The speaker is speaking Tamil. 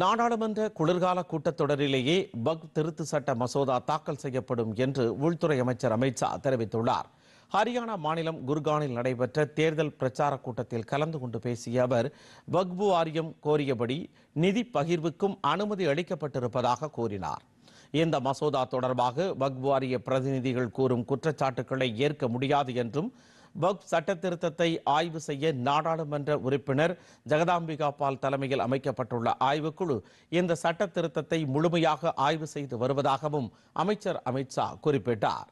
நாடாளுமன்ற குளிர்கால கூட்டத்தொடரிலேயே பக் திருத்து சட்ட மசோதா தாக்கல் செய்யப்படும் என்று உள்துறை அமைச்சர் அமித்ஷா தெரிவித்துள்ளார் ஹரியானா மாநிலம் குர்கானில் நடைபெற்ற தேர்தல் பிரச்சார கூட்டத்தில் கலந்து கொண்டு பேசிய அவர் பக்பு வாரியம் கோரியபடி நிதி பகிர்வுக்கும் அனுமதி அளிக்கப்பட்டிருப்பதாக கூறினார் இந்த மசோதா தொடர்பாக பக்பு வாரிய பிரதிநிதிகள் கூறும் குற்றச்சாட்டுக்களை ஏற்க முடியாது என்றும் வக்ஃப் சட்ட திருத்தத்தை ஆய்வு செய்ய நாடாளுமன்ற உறுப்பினர் ஜெகதாம்பிகா பால் தலைமையில் அமைக்கப்பட்டுள்ள ஆய்வுக்குழு இந்த சட்ட திருத்தத்தை முழுமையாக ஆய்வு செய்து வருவதாகவும் அமைச்சர் அமித்ஷா குறிப்பிட்டார்